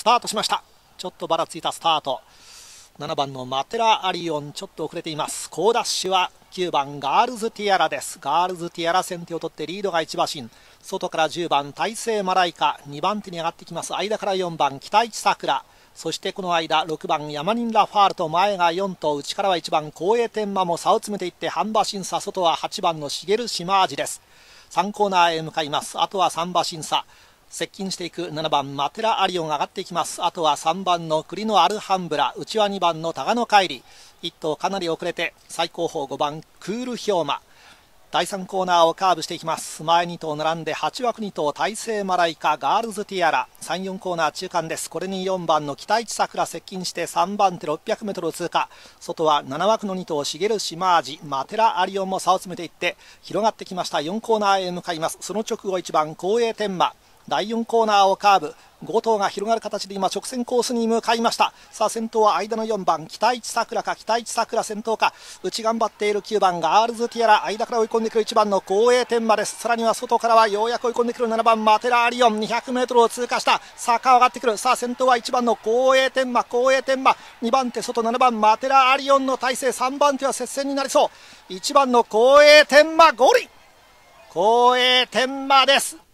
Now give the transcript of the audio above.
スタートしましたちょっとばらついたスタート7番のマテラ・アリオンちょっと遅れています好ダッシュは9番ガールズ・ティアラですガールズ・ティアラ先手を取ってリードが1馬身外から10番大勢マライカ2番手に上がってきます間から4番北市桜そしてこの間6番ヤマニンラファールと前が4と内からは1番光栄天満も差を詰めていって半馬審査外は8番の茂島味です3コーナーへ向かいますあとは3馬審査接近していく7番マテラ・アリオンが上がっていきますあとは3番のクリノ・アルハンブラ内は2番のタガノカイリ1頭かなり遅れて最高峰5番クール・ヒョーマ第3コーナーをカーブしていきます前2頭並んで8枠2頭大勢マライカガールズティアラ34コーナー中間ですこれに4番の北市桜接近して3番手 600m を通過外は7枠の2頭茂るシマージマテラアリオンも差を詰めていって広がってきました4コーナーへ向かいますその直後1番光栄天馬第4コーナーをカーブ5頭が広がる形で今直線コースに向かいましたさあ先頭は間の4番北市桜か北市桜先頭か内頑張っている9番ガールズティアラ間から追い込んでくる1番の光栄天馬ですさらには外からはようやく追い込んでくる7番マテラーリオン 200m を通過した坂上がってくるさあ先頭は1番の光栄天馬光栄天馬2番手外7番マテラーリオンの体勢3番手は接戦になりそう1番の光栄天馬ゴリ光栄天馬です